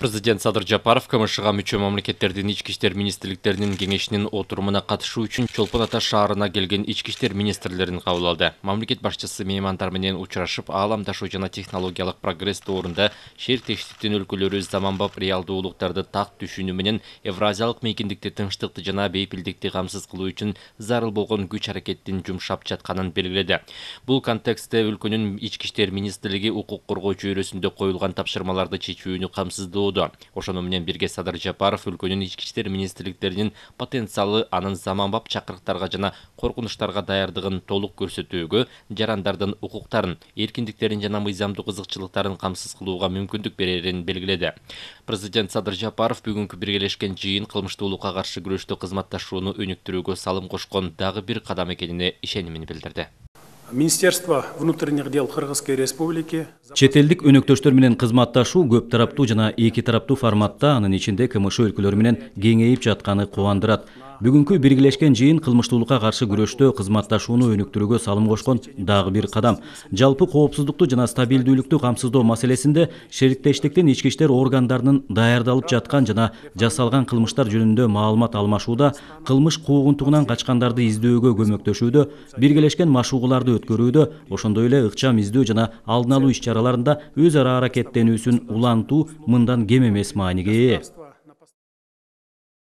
президент садыр жапаров кмшга мүчө мамлекеттердин ички иштер министрликтеринин кеңешинин отурумуна катышуу үчүн чолпон ата шаарына келген ички иштер министрлерин кабыл алды мамлекет башчысы меймандар менен учурашып ааламдашуу жана технологиялык прогресс доорунда шер тештиктин өлкөлөрү заманбап реалдуулуктарды так түшүнүү менен евразиялык мейкиндикти тынчтыкты жана бейпилдикти камсыз кылуу үчүн зарыл болгон күч аракеттин жумшап жатканын белгиледи бул контекстте өлкөнүн ички иштер министрлиги укук коргоо жүйөсүндө коюлган тапшырмаларды чечүүнү камсыздоо болууда ошону менен бирге садыр жапаров өлкөнүн ички иштер министрликтеринин потенциалы анын заманбап чакырыктарга жана коркунучтарга даярдыгын толук көрсөтүүгө жарандардын укуктарын эркиндиктерин жана мыйзамдуу кызыкчылыктарын камсыз кылууга мүмкүндүк берерин белгиледи президент садыр жапаров бүгүнкү биргелешкен жыйын кылмыштуулукка каршы күрөштө кызматташууну өнүктүрүүгө салым кошкон дагы бир кадам экенине ишенимин билдирди министерство внутренних дел кыргызской республики Четелдік өнөктөштөр менен кызматташуу көп тараптуу жана эки тараптуу форматта анын ичинде кмш өлкөлөрү менен кеңейип жатканы кубандырат бүгүнкү белгилешкен жыйын кылмыштуулукка каршы күрөштө кызматташууну өнүктүрүүгө салым кошкон дагы бир қадам. жалпы коопсуздукту жана стабилдүүлүктү камсыздоо маселесинде шериктештиктин ички иштер даярдалып жатқан жана жасалған кылмыштар жөнүндө маалымат алмашууда қылмыш куугунтугунан качкандарды издөөгө көмөктөшүүдө биргелешкен машыгууларды өткөрүүдө ошондой эле ыкчам издөө жана алдын алуу иш чараларында өз ара аракеттенүүсүн улантуу мындан кем эмес мааниге ээ